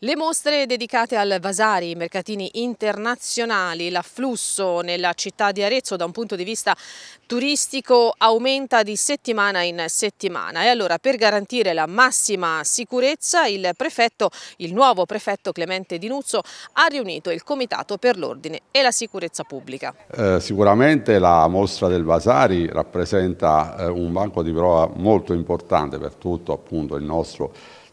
Le mostre dedicate al Vasari, i mercatini internazionali, l'afflusso nella città di Arezzo da un punto di vista turistico aumenta di settimana in settimana e allora per garantire la massima sicurezza il prefetto, il nuovo prefetto Clemente Di Nuzzo ha riunito il Comitato per l'Ordine e la Sicurezza Pubblica. Eh, sicuramente la mostra del Vasari rappresenta eh, un banco di prova molto importante per tutto appunto il nostro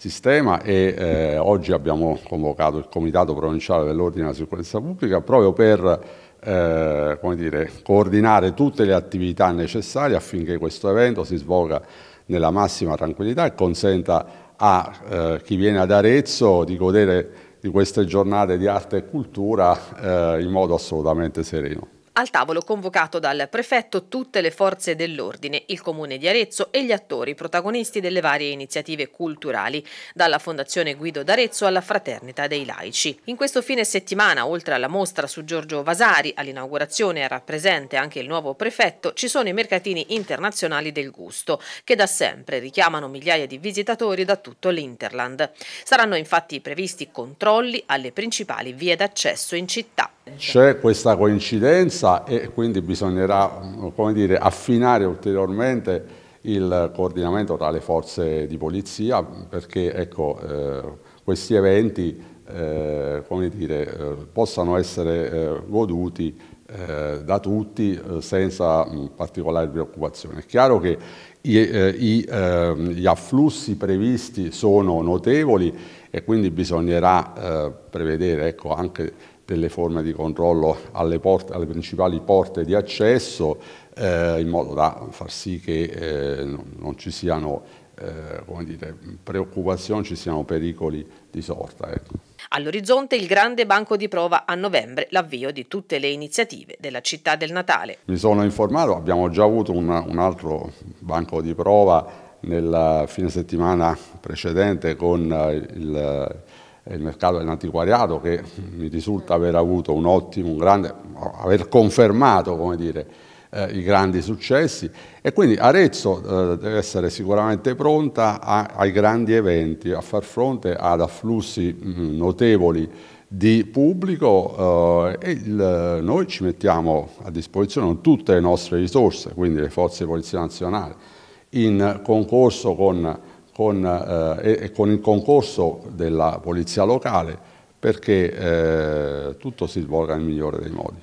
sistema e eh, oggi abbiamo convocato il Comitato Provinciale dell'Ordine della Sicurezza Pubblica proprio per eh, dire, coordinare tutte le attività necessarie affinché questo evento si svolga nella massima tranquillità e consenta a eh, chi viene ad Arezzo di godere di queste giornate di arte e cultura eh, in modo assolutamente sereno. Al tavolo convocato dal prefetto tutte le forze dell'ordine, il comune di Arezzo e gli attori protagonisti delle varie iniziative culturali, dalla Fondazione Guido d'Arezzo alla Fraternita dei Laici. In questo fine settimana, oltre alla mostra su Giorgio Vasari, all'inaugurazione era presente anche il nuovo prefetto, ci sono i mercatini internazionali del gusto, che da sempre richiamano migliaia di visitatori da tutto l'Interland. Saranno infatti previsti controlli alle principali vie d'accesso in città. Esatto. C'è questa coincidenza e quindi bisognerà dire, affinare ulteriormente il coordinamento tra le forze di polizia perché ecco, eh, questi eventi eh, dire, eh, possano essere eh, goduti eh, da tutti eh, senza particolare preoccupazione. È chiaro che i, eh, i, ehm, gli afflussi previsti sono notevoli e quindi bisognerà prevedere ecco, anche delle forme di controllo alle, porte, alle principali porte di accesso in modo da far sì che non ci siano eh, come dire, preoccupazioni, ci siano pericoli di sorta. Ecco. All'orizzonte il grande banco di prova a novembre, l'avvio di tutte le iniziative della città del Natale. Mi sono informato, abbiamo già avuto un, un altro banco di prova nella fine settimana precedente con eh, il, eh, il mercato dell'antiquariato che mi risulta aver avuto un ottimo, un grande, aver confermato come dire, eh, i grandi successi e quindi Arezzo eh, deve essere sicuramente pronta a, ai grandi eventi, a far fronte ad afflussi mh, notevoli di pubblico eh, e il, noi ci mettiamo a disposizione tutte le nostre risorse, quindi le forze di polizia nazionale, in concorso con, con, eh, e con il concorso della polizia locale perché eh, tutto si svolga nel migliore dei modi.